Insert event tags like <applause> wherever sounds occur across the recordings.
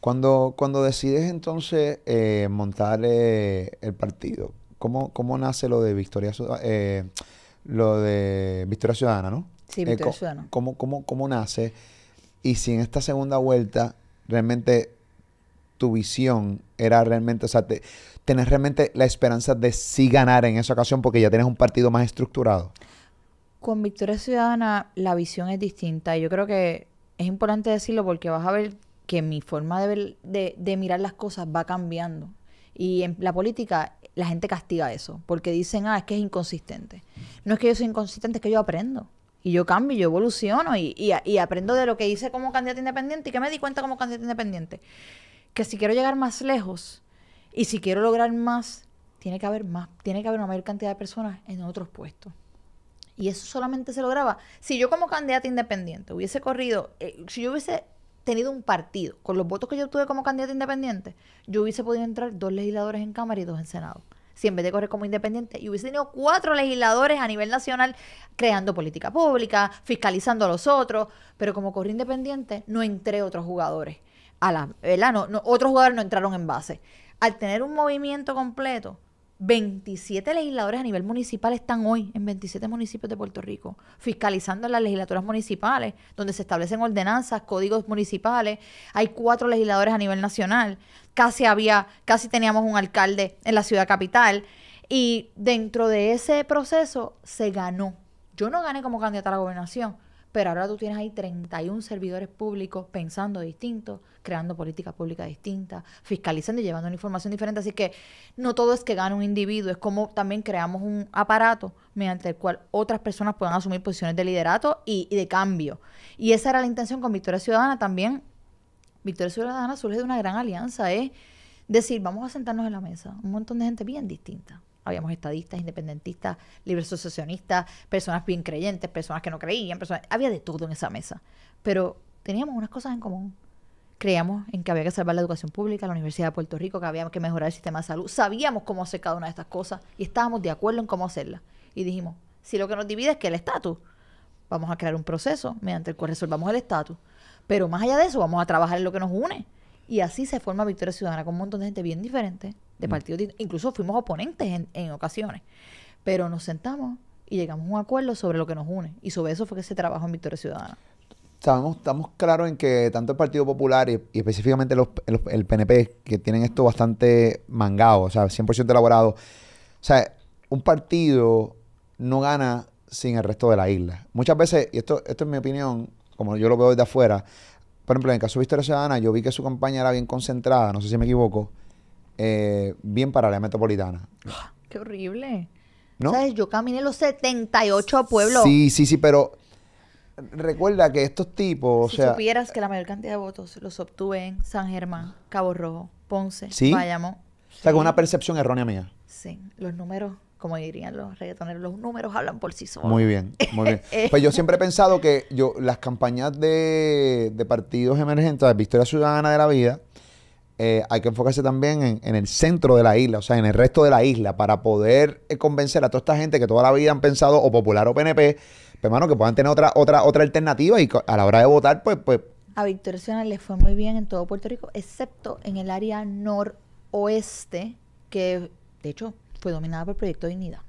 Cuando, cuando decides entonces eh, montar eh, el partido, ¿cómo, ¿cómo nace lo de Victoria, eh, lo de Victoria Ciudadana, no? Sí, eh, Victoria Ciudadana. ¿cómo, cómo, nace? Y si en esta segunda vuelta realmente tu visión era realmente, o sea, tenés realmente la esperanza de sí ganar en esa ocasión porque ya tienes un partido más estructurado. Con Victoria Ciudadana la visión es distinta yo creo que es importante decirlo porque vas a ver que mi forma de, de, mirar las cosas va cambiando. Y en la política la gente castiga eso, porque dicen, ah, es que es inconsistente. No es que yo sea inconsistente, es que yo aprendo. Y yo cambio, yo evoluciono y, aprendo de lo que hice como candidato independiente y que me di cuenta como candidato independiente. Que si quiero llegar más lejos y si quiero lograr más, tiene que haber más, tiene que haber una mayor cantidad de personas en otros puestos. Y eso solamente se lograba. Si yo como candidato independiente hubiese corrido, eh, si yo hubiese tenido un partido, con los votos que yo tuve como candidata independiente, yo hubiese podido entrar dos legisladores en Cámara y dos en Senado. Si en vez de correr como independiente, y hubiese tenido cuatro legisladores a nivel nacional creando política pública, fiscalizando a los otros, pero como corrí independiente, no entré otros jugadores. A otros jugadores no entraron en base. Al tener un movimiento completo, 27 legisladores a nivel municipal están hoy en 27 municipios de Puerto Rico, fiscalizando las legislaturas municipales, donde se establecen ordenanzas, códigos municipales. Hay cuatro legisladores a nivel nacional. Casi había, casi teníamos un alcalde en la ciudad capital. Y dentro de ese proceso se ganó. Yo no gané como candidata a la gobernación, pero ahora tú tienes ahí 31 servidores públicos pensando distinto, creando políticas públicas distintas, fiscalizando y llevando una información diferente. Así que no todo es que gane un individuo, es como también creamos un aparato mediante el cual otras personas puedan asumir posiciones de liderato y, y de cambio. Y esa era la intención con Victoria Ciudadana también. Victoria Ciudadana surge de una gran alianza, es decir, vamos a sentarnos en la mesa, un montón de gente bien distinta, habíamos estadistas, independentistas, libres asociacionistas, personas bien creyentes, personas que no creían, personas, había de todo en esa mesa. Pero teníamos unas cosas en común. Creíamos en que había que salvar la educación pública, la Universidad de Puerto Rico, que había que mejorar el sistema de salud. Sabíamos cómo hacer cada una de estas cosas y estábamos de acuerdo en cómo hacerlas. Y dijimos, si lo que nos divide es que el estatus, vamos a crear un proceso mediante el cual resolvamos el estatus. Pero más allá de eso, vamos a trabajar en lo que nos une. Y así se forma Victoria Ciudadana con un montón de gente bien diferente, de mm. incluso fuimos oponentes en, ocasiones, pero nos sentamos y llegamos a un acuerdo sobre lo que nos une. Y sobre eso fue que se trabajó en Victoria Ciudadana. Estamos, estamos claros en que tanto el Partido Popular y, específicamente los, el, PNP, que tienen esto bastante mangado, o sea, 100% elaborado. O sea, un partido no gana sin el resto de la isla. Muchas veces, y esto, esto es mi opinión, como yo lo veo desde afuera, por ejemplo, en el caso de Victoria Ciudadana, yo vi que su campaña era bien concentrada, no sé si me equivoco, eh, bien para la metropolitana. <gasps> ¡Qué horrible! ¿Sabes? Yo caminé los 78 pueblos. Sí, sí, sí, pero recuerda que estos tipos, o si supieras que la mayor cantidad de votos los obtuve en San Germán, Cabo Rojo, Ponce, ¿Sí? O sea, con una percepción errónea mía. Sí, los números, como dirían los reggaetoneros, los números hablan por sí solos. Muy bien, muy bien. <laughs> pues yo siempre he pensado que yo las campañas de, partidos emergentes, de Victoria Ciudadana de la Vida, eh, hay que enfocarse también en, el centro de la isla, o sea, en el resto de la isla, para poder eh, convencer a toda esta gente que toda la vida han pensado o popular o PNP, pero, pues, hermano, que puedan tener otra, otra, otra alternativa y a la hora de votar, pues, pues. A Victoria Ciudadana le fue muy bien en todo Puerto Rico, excepto en el área noroeste, que de hecho fue dominada por Proyecto de Dignidad.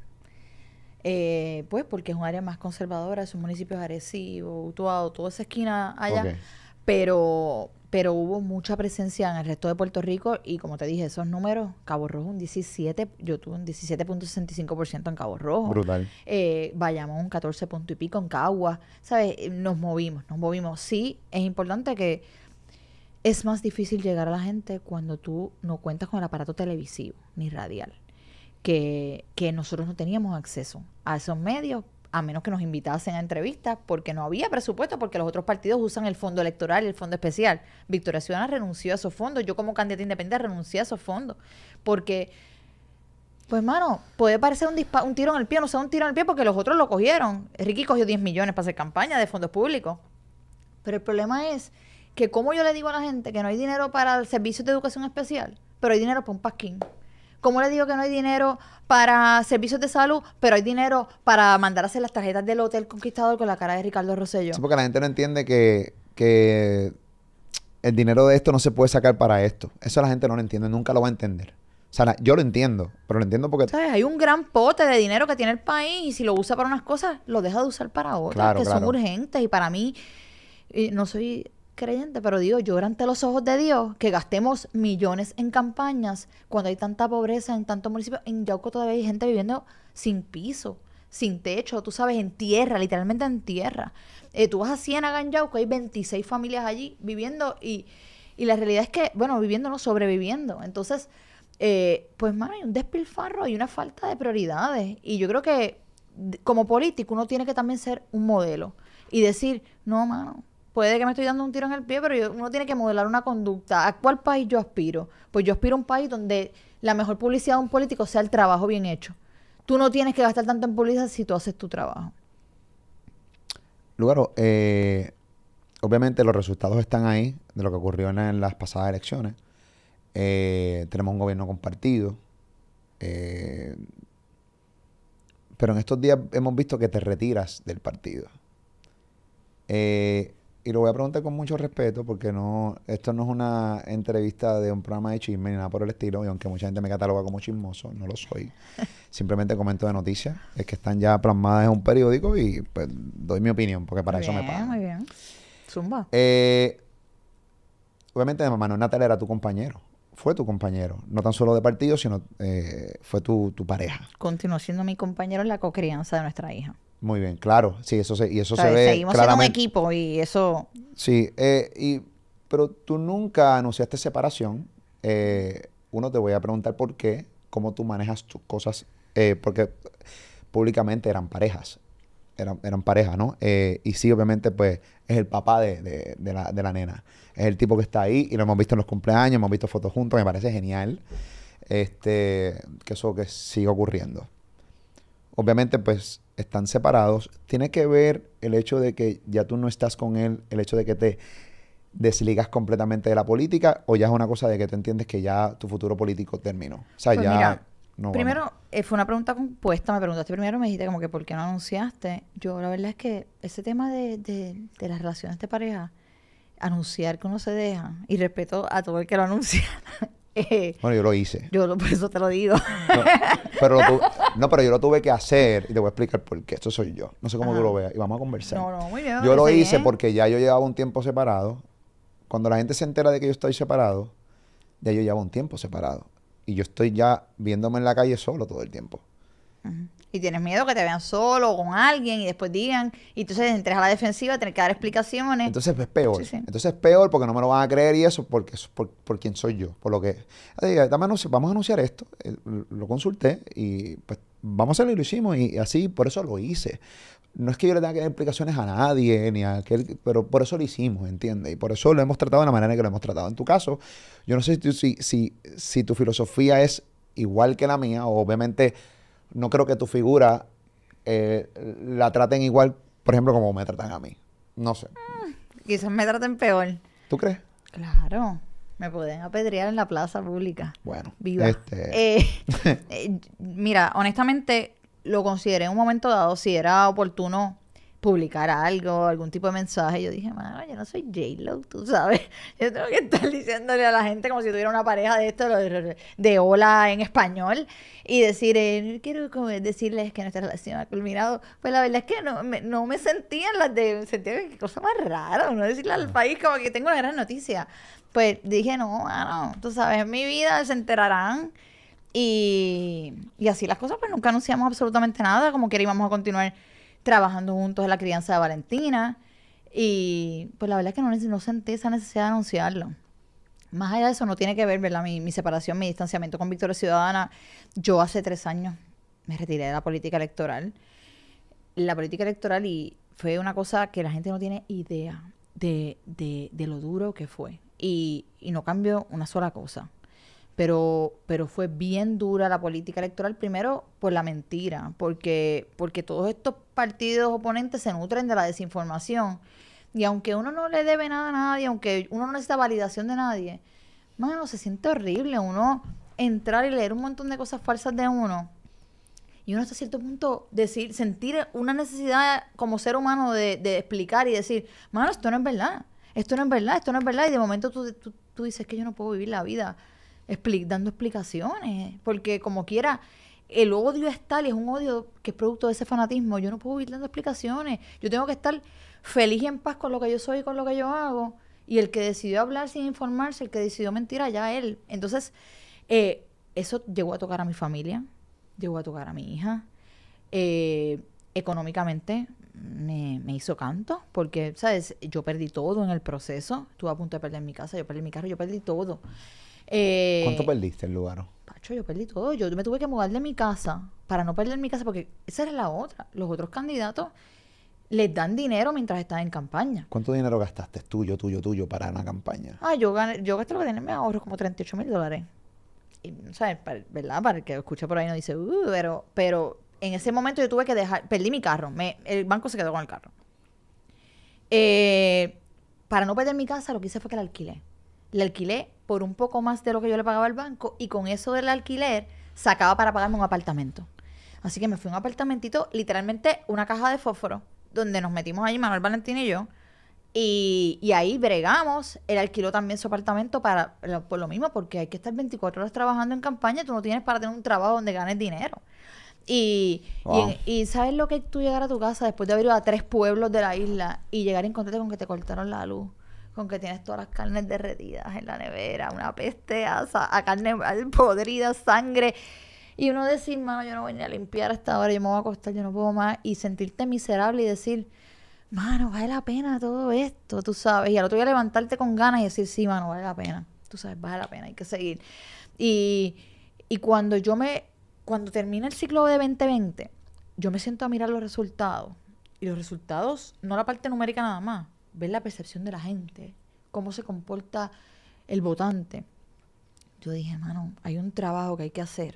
Eh, pues porque es un área más conservadora, son municipios agresivos, Utuado, toda esa esquina allá. Pero pero hubo mucha presencia en el resto de Puerto Rico y como te dije, esos números, Cabo Rojo un 17, yo tuve un 17.65% en Cabo Rojo. Brutal. Eh, Bayamón un 14 punto y pico en Cagua, ¿sabes? Eh, nos movimos, nos movimos. Sí, es importante que es más difícil llegar a la gente cuando tú no cuentas con el aparato televisivo ni radial, que, que nosotros no teníamos acceso a esos medios a menos que nos invitasen a entrevistas, porque no había presupuesto, porque los otros partidos usan el fondo electoral y el fondo especial. Victoria Ciudadana renunció a esos fondos, yo como candidata independiente renuncié a esos fondos, porque, pues mano, puede parecer un, un tiro en el pie, no sea un tiro en el pie, porque los otros lo cogieron. Ricky cogió 10 millones para hacer campaña de fondos públicos. Pero el problema es que como yo le digo a la gente que no hay dinero para el servicio de educación especial, pero hay dinero para un pasquín. ¿Cómo le digo que no hay dinero para servicios de salud, pero hay dinero para mandarse las tarjetas del Hotel Conquistador con la cara de Ricardo Rosello? Sí, porque la gente no entiende que, el dinero de esto no se puede sacar para esto. Eso la gente no lo entiende, nunca lo va a entender. O sea, yo lo entiendo, pero lo entiendo porque... ¿Sabes? Hay un gran pote de dinero que tiene el país y si lo usa para unas cosas, lo deja de usar para otras que son urgentes. Y para mí, no soy creyente, pero digo, llorante ante los ojos de Dios que gastemos millones en campañas cuando hay tanta pobreza en tantos municipios. En Yauco todavía hay gente viviendo sin piso, sin techo, tú sabes, en tierra, literalmente en tierra. Eh, tú vas a Ciénaga en Yauco, hay 26 familias allí viviendo y, y la realidad es que, bueno, viviendo no, sobreviviendo. Entonces, eh, pues, mano, hay un despilfarro, hay una falta de prioridades. Y yo creo que como político uno tiene que también ser un modelo y decir, no, mano, puede que me estoy dando un tiro en el pie, pero uno tiene que modelar una conducta. ¿A cuál país yo aspiro? Pues yo aspiro a un país donde la mejor publicidad de un político sea el trabajo bien hecho. Tú no tienes que gastar tanto en publicidad si tú haces tu trabajo. Lugaro, eh, obviamente los resultados están ahí de lo que ocurrió en, las pasadas elecciones. Eh, tenemos un gobierno compartido. Eh, pero en estos días hemos visto que te retiras del partido. Eh, y lo voy a preguntar con mucho respeto porque no, esto no es una entrevista de un programa de chisme ni nada por el estilo, y aunque mucha gente me cataloga como chismoso, no lo soy. <laughs> Simplemente comento de noticias, es que están ya plasmadas en un periódico y pues doy mi opinión, porque para eso me pagan. Muy bien. Zumba. Eh, obviamente Manuel Natal era tu compañero, fue tu compañero, no tan solo de partido, sino eh, fue tu, tu pareja. Continuó siendo mi compañero en la cocrianza de nuestra hija. Muy bien, claro. Sí, eso se, y eso se ve seguimos siendo un equipo y eso... Sí, eh, y, pero tú nunca anunciaste separación. Eh, uno, te voy a preguntar por qué, cómo tú manejas tus cosas, eh, porque públicamente eran parejas. Eran, eran parejas, ¿no? y sí, obviamente, pues, es el papá de, la, de, la, nena. Es el tipo que está ahí y lo hemos visto en los cumpleaños, hemos visto fotos juntos, me parece genial. Este, que eso que sigue ocurriendo. Obviamente, pues, están separados, tiene que ver el hecho de que ya tú no estás con él, el hecho de que te desligas completamente de la política o ya es una cosa de que te entiendes que ya tu futuro político terminó. O sea, pues ya no Primero, eh, fue una pregunta compuesta, me preguntaste primero, me dijiste como que por qué no anunciaste. Yo la verdad es que ese tema de, de, de las relaciones de pareja, anunciar que uno se deja, y respeto a todo el que lo anuncia, <laughs> Eh, bueno, yo lo hice. Yo por eso te lo digo. <laughs> No pero, yo lo tuve que hacer y te voy a explicar por qué. Esto soy yo. No sé cómo tú lo veas. Y vamos a conversar. No, no, muy bien. Yo lo hice porque ya yo llevaba un tiempo separado. Cuando la gente se entera de que yo estoy separado, ya yo llevaba un tiempo separado. Y yo estoy ya viéndome en la calle solo todo el tiempo. Ajá y tienes miedo que te vean solo o con alguien y después digan, y entonces entres a la defensiva, tener que dar explicaciones. Entonces es pues, peor. Entonces es peor porque no me lo van a creer y eso porque por, quién soy yo, por lo que... Ah, vamos a anunciar esto, eh, lo consulté y pues vamos a hacerlo y lo hicimos y así por eso lo hice. No es que yo le tenga que dar explicaciones a nadie, ni a aquel, pero por eso lo hicimos, ¿entiendes? Y por eso lo hemos tratado de la manera en que lo hemos tratado. En tu caso, yo no sé si, si, si, tu filosofía es igual que la mía, o obviamente no creo que tu figura eh, la traten igual, por ejemplo, como me tratan a mí. No sé. Ah, quizás me traten peor. ¿Tú crees? Claro. Me pueden apedrear en la plaza pública. Bueno. Viva. Este- eh, <laughs> eh, mira, honestamente, lo consideré en un momento dado si era oportuno ...publicar algo, algún tipo de mensaje, yo dije, mano, yo no soy J-Lo, tú sabes. <laughs> Yo tengo que estar diciéndole a la gente como si tuviera una pareja de esto, de hola en español, y decir, eh, quiero decirles que nuestra relación ha culminado. Pues la verdad es que no me, sentía en las de, sentía que cosa más rara, no decirle al mm. país como que tengo una gran noticia. Pues dije, no, mano, tú sabes, en mi vida se enterarán. Y, y así las cosas, pues nunca anunciamos absolutamente nada, como que íbamos a continuar trabajando juntos en la crianza de Valentina. Y pues la verdad es que no, sentí esa necesidad de anunciarlo. Más allá de eso, no tiene que ver, Mi, mi separación, mi distanciamiento con Victoria Ciudadana. Yo hace tres años me retiré de la política electoral. La política electoral y fue una cosa que la gente no tiene idea de, de, lo duro que fue. y no cambió una sola cosa pero, pero fue bien dura la política electoral, primero por la mentira, porque, porque todos estos partidos oponentes se nutren de la desinformación. Y aunque uno no le debe nada a nadie, aunque uno no necesita validación de nadie, mano, se siente horrible uno entrar y leer un montón de cosas falsas de uno. Y uno hasta cierto punto decir, sentir una necesidad como ser humano de, de explicar y decir, mano, esto no es verdad, esto no es verdad, esto no es verdad. Y de momento tú, tú dices que yo no puedo vivir la vida dando explicaciones, porque como quiera, el odio es tal y es un odio que es producto de ese fanatismo. Yo no puedo ir dando explicaciones. Yo tengo que estar feliz y en paz con lo que yo soy y con lo que yo hago. Y el que decidió hablar sin informarse, el que decidió mentir, allá él. Entonces, eh, eso llegó a tocar a mi familia, llegó a tocar a mi hija. Eh, económicamente me, me, hizo canto, porque, ¿sabes? Yo perdí todo en el proceso. Estuve a punto de perder mi casa, yo perdí mi carro, yo perdí todo. Eh, ¿Cuánto perdiste el lugar? Pacho, yo perdí todo. Yo me tuve que mudar de mi casa para no perder mi casa, porque esa era la otra. Los otros candidatos les dan dinero mientras están en campaña. ¿Cuánto dinero gastaste tuyo, tuyo, tuyo para una campaña? Ah, yo, gané, yo gasté lo que tenía me ahorros como 38 mil dólares. Y, ¿verdad? Para el que escucha por ahí no dice, uh", pero, pero en ese momento yo tuve que dejar, perdí mi carro, el banco se quedó con el carro. Eh, para no perder mi casa, lo que hice fue que la alquilé le alquilé por un poco más de lo que yo le pagaba al banco y con eso del alquiler sacaba para pagarme un apartamento. Así que me fui a un apartamentito, literalmente una caja de fósforo, donde nos metimos Ahí Manuel Valentín y yo. Y, ahí bregamos. Él alquiló también su apartamento para, por lo mismo, porque hay que estar 24 horas trabajando en campaña. Tú no tienes para tener un trabajo donde ganes dinero. Y, y, ¿sabes lo que tú llegar a tu casa después de haber ido a tres pueblos de la isla y llegar y encontrarte con que te cortaron la luz? con que tienes todas las carnes derretidas en la nevera, una peste a, a carne podrida, sangre. Y uno decir, mano, yo no voy ni a limpiar hasta ahora, yo me voy a acostar, yo no puedo más. Y sentirte miserable y decir, mano, vale la pena todo esto, tú sabes. Y al otro día levantarte con ganas y decir, sí, mano, vale la pena. Tú sabes, vale la pena, hay que seguir. Y, y cuando yo me, cuando termina el ciclo de 2020, yo me siento a mirar los resultados. Y los resultados, no la parte numérica nada más, ver la percepción de la gente, cómo se comporta el votante. Yo dije, mano, hay un trabajo que hay que hacer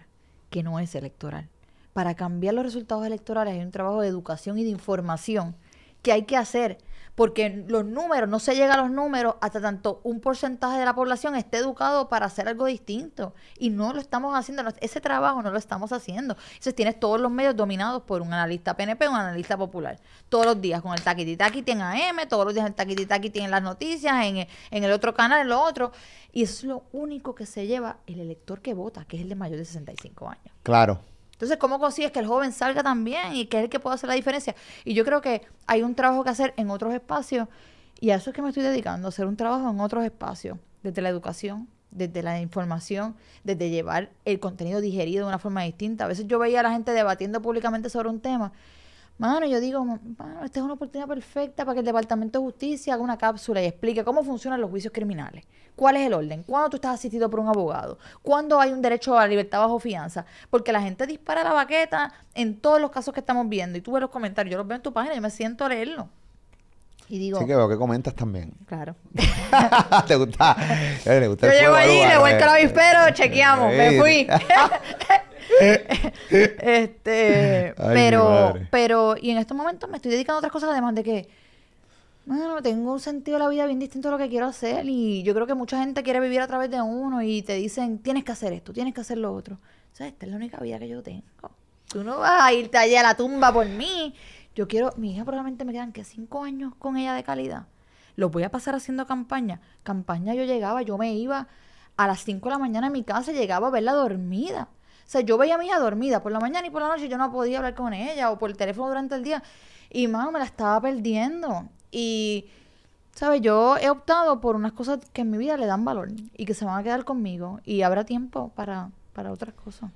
que no es electoral. Para cambiar los resultados electorales hay un trabajo de educación y de información que hay que hacer porque los números, no se llega a los números hasta tanto un porcentaje de la población esté educado para hacer algo distinto. Y no lo estamos haciendo, ese trabajo no lo estamos haciendo. Entonces tienes todos los medios dominados por un analista PNP, un analista popular. Todos los días con el taquititaqui tiene en AM, todos los días el taquititaqui tiene en las noticias, en, en el otro canal, en lo otro. Y eso es lo único que se lleva el elector que vota, que es el de mayor de 65 años. Claro. Entonces, ¿cómo consigues que el joven salga también y que es el que pueda hacer la diferencia? Y yo creo que hay un trabajo que hacer en otros espacios y a eso es que me estoy dedicando, hacer un trabajo en otros espacios, desde la educación, desde la información, desde llevar el contenido digerido de una forma distinta. A veces yo veía a la gente debatiendo públicamente sobre un tema Mano, yo digo, mano, esta es una oportunidad perfecta para que el Departamento de Justicia haga una cápsula y explique cómo funcionan los juicios criminales, cuál es el orden, cuándo tú estás asistido por un abogado, cuándo hay un derecho a la libertad bajo fianza, porque la gente dispara la baqueta en todos los casos que estamos viendo. Y tú ves los comentarios, yo los veo en tu página y me siento a leerlo. Y digo, sí que veo que comentas también. Claro. <laughs> ¿Te gusta? Eh, yo llego allí, le vuelco eh. el chequeamos, me fui. <laughs> <laughs> este, pero, pero, y en estos momentos me estoy dedicando a otras cosas, además de que, bueno, tengo un sentido de la vida bien distinto a lo que quiero hacer. Y yo creo que mucha gente quiere vivir a través de uno y te dicen, tienes que hacer esto, tienes que hacer lo otro. O sea, esta es la única vida que yo tengo. Tú no vas a irte allí a la tumba por mí. Yo quiero, mi hija probablemente me quedan que cinco años con ella de calidad. Lo voy a pasar haciendo campaña. Campaña yo llegaba, yo me iba a las cinco de la mañana a mi casa, llegaba a verla dormida. O sea, yo veía a mi hija dormida por la mañana y por la noche yo no podía hablar con ella o por el teléfono durante el día. Y, mano, me la estaba perdiendo. Y, ¿sabes? Yo he optado por unas cosas que en mi vida le dan valor y que se van a quedar conmigo. Y habrá tiempo para, para otras cosas.